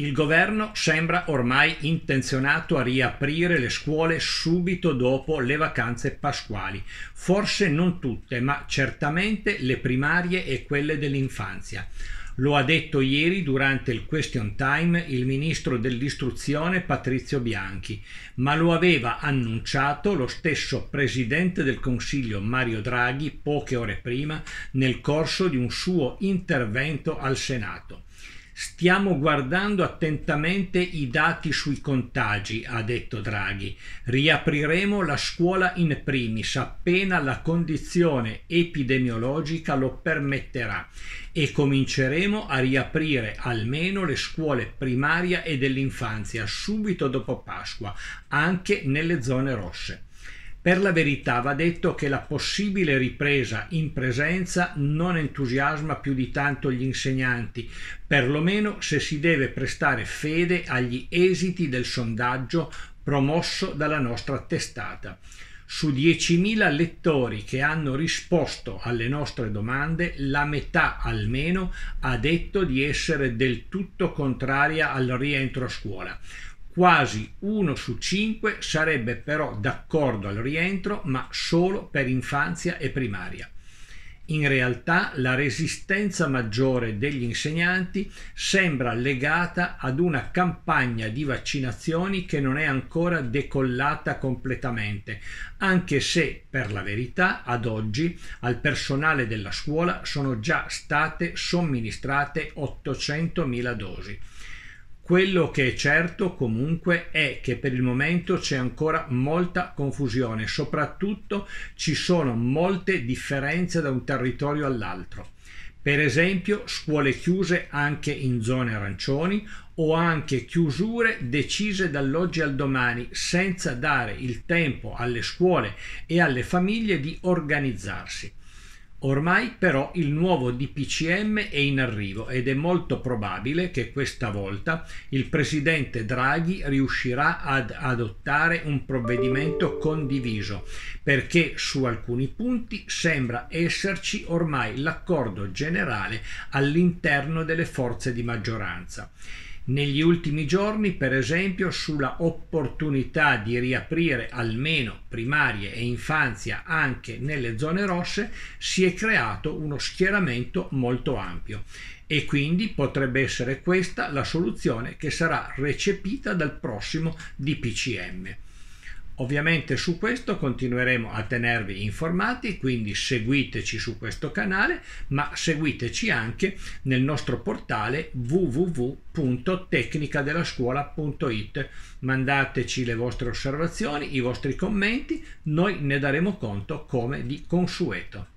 Il governo sembra ormai intenzionato a riaprire le scuole subito dopo le vacanze pasquali, forse non tutte, ma certamente le primarie e quelle dell'infanzia. Lo ha detto ieri durante il question time il ministro dell'istruzione Patrizio Bianchi, ma lo aveva annunciato lo stesso presidente del Consiglio Mario Draghi poche ore prima nel corso di un suo intervento al Senato. Stiamo guardando attentamente i dati sui contagi, ha detto Draghi. Riapriremo la scuola in primis appena la condizione epidemiologica lo permetterà e cominceremo a riaprire almeno le scuole primaria e dell'infanzia subito dopo Pasqua, anche nelle zone rosse. Per la verità va detto che la possibile ripresa in presenza non entusiasma più di tanto gli insegnanti, perlomeno se si deve prestare fede agli esiti del sondaggio promosso dalla nostra testata. Su 10.000 lettori che hanno risposto alle nostre domande, la metà almeno ha detto di essere del tutto contraria al rientro a scuola Quasi uno su cinque sarebbe però d'accordo al rientro, ma solo per infanzia e primaria. In realtà la resistenza maggiore degli insegnanti sembra legata ad una campagna di vaccinazioni che non è ancora decollata completamente, anche se per la verità ad oggi al personale della scuola sono già state somministrate 800.000 dosi. Quello che è certo comunque è che per il momento c'è ancora molta confusione, soprattutto ci sono molte differenze da un territorio all'altro. Per esempio scuole chiuse anche in zone arancioni o anche chiusure decise dall'oggi al domani senza dare il tempo alle scuole e alle famiglie di organizzarsi. Ormai però il nuovo DPCM è in arrivo ed è molto probabile che questa volta il presidente Draghi riuscirà ad adottare un provvedimento condiviso perché su alcuni punti sembra esserci ormai l'accordo generale all'interno delle forze di maggioranza negli ultimi giorni per esempio sulla opportunità di riaprire almeno primarie e infanzia anche nelle zone rosse si è creato uno schieramento molto ampio e quindi potrebbe essere questa la soluzione che sarà recepita dal prossimo DPCM. Ovviamente su questo continueremo a tenervi informati, quindi seguiteci su questo canale, ma seguiteci anche nel nostro portale www.tecnicadelascuola.it. Mandateci le vostre osservazioni, i vostri commenti, noi ne daremo conto come di consueto.